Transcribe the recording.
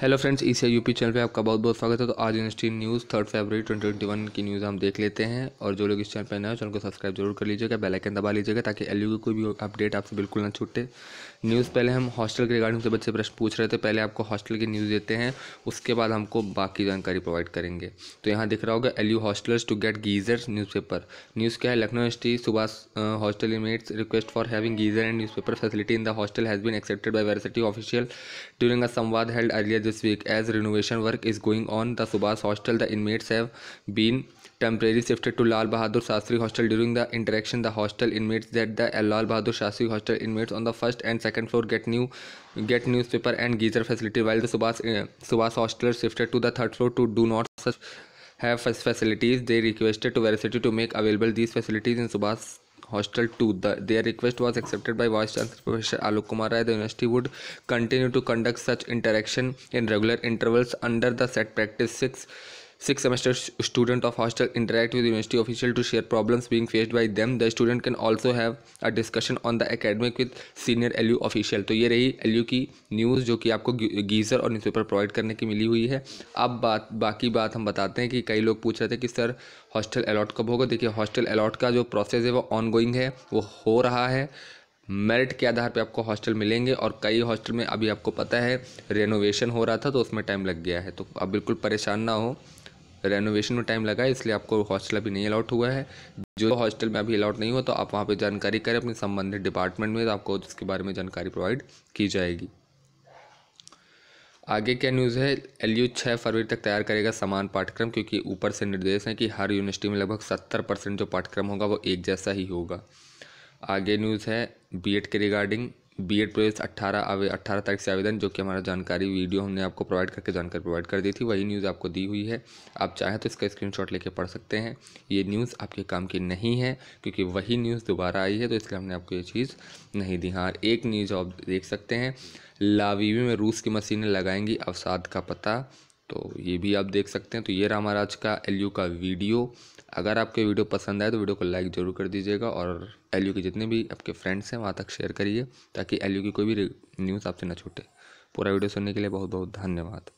Hello friends E C UP channel पे आपका बहुत बहुत स्वागत है तो आज इंडस्ट्री न्यूज़ थर्ड फरवरी 2021 की न्यूज़ हम देख लेते हैं और जो लोग इस चैनल पे नए हो चैनल को सब्सक्राइब जरूर कर लीजिएगा बेल आइकन दबा लीजिएगा ताकि एल की कोई भी अपडेट आपसे बिल्कुल ना छूटे न्यूज़ पहले हम हॉस्टल के रिगार्डिंग से बच्चे प्रश्न पूछ रहे थे पहले आपको हॉस्टल की न्यूज़ देते हैं उसके बाद हमको बाकी जानकारी प्रोवाइड करेंगे तो यहाँ दिख रहा होगा L U hostellers to get geysers newspaper news क्या है Lucknow university Subhash hostel inmates request for having geyser and paper facility in the hostel has been accepted by varsity official during a samvad held earlier this week as renovation work is going on the Subhas hostel the inmates have been temporarily shifted to Lal Bahadur Shastri hostel during the interaction the hostel inmates that the Lal Bahadur Shastri hostel inmates on the first and second floor get new get newspaper and geyser facility while the Subhas uh, Subhas hostel shifted to the third floor to do not have facilities they requested to veracity to make available these facilities in Subhas Hostel 2. The, their request was accepted by Vice Chancellor Professor Alok Kumar Rai. The university would continue to conduct such interaction in regular intervals under the set practice 6 six semester student of hostel interact with university official to share problems being faced by them the student can also have a discussion on the academic with senior L official तो ये रही L की news जो कि आपको geyser और newspaper provide करने की मिली हुई है अब बात बाकी बात हम बताते हैं कि कई लोग पूछ रहे थे कि सर हॉस्टल अलॉट कब होगा देखिए हॉस्टल अलॉट का जो प्रोसेस है वो ऑनगोइंग है वो हो रहा है मेरिट के आधार पे आपको हॉस्टल मिलेंगे और कई हॉस्टल में अभी आपको पता है रेनोवेशन हो रहा था तो उसमें टाइम लग गया है तो आप बिल्कुल परेशान ना हो रेनोवेशन में टाइम लगा है इसलिए आपको हॉस्टल अभी नहीं अलाउट हुआ है जो हॉस्टल में अभी अलाउट नहीं हो तो आप वहाँ पर जानकारी करें अपने संबंधित डिपार्टमेंट में तो आपको उसके बारे में जानकारी प्रोवाइड की जाएगी आगे क्या न्यूज़ है एल यू छः फरवरी तक तैयार करेगा समान पाठ्यक्रम क्योंकि ऊपर से निर्देश हैं कि हर यूनिवर्सिटी में लगभग सत्तर परसेंट जो पाठ्यक्रम होगा वो एक जैसा ही होगा आगे न्यूज़ है बीएड के रिगार्डिंग बी एड प्रवेश अट्ठारह अट्ठारह तारीख से आवेदन जो कि हमारा जानकारी वीडियो हमने आपको प्रोवाइड करके जानकारी प्रोवाइड कर दी थी वही न्यूज़ आपको दी हुई है आप चाहें तो इसका स्क्रीनशॉट लेके पढ़ सकते हैं ये न्यूज़ आपके काम की नहीं है क्योंकि वही न्यूज़ दोबारा आई है तो इसलिए हमने आपको ये चीज़ नहीं दी हाँ एक न्यूज़ आप देख सकते हैं लावीवी में रूस की मशीनें लगाएंगी अवसाद का पता तो ये भी आप देख सकते हैं तो ये रहा हमारा आज का एल का वीडियो अगर आपके वीडियो पसंद आए तो वीडियो को लाइक ज़रूर कर दीजिएगा और एल के जितने भी आपके फ्रेंड्स हैं वहाँ तक शेयर करिए ताकि एल की कोई भी न्यूज़ आपसे ना छूटे पूरा वीडियो सुनने के लिए बहुत बहुत धन्यवाद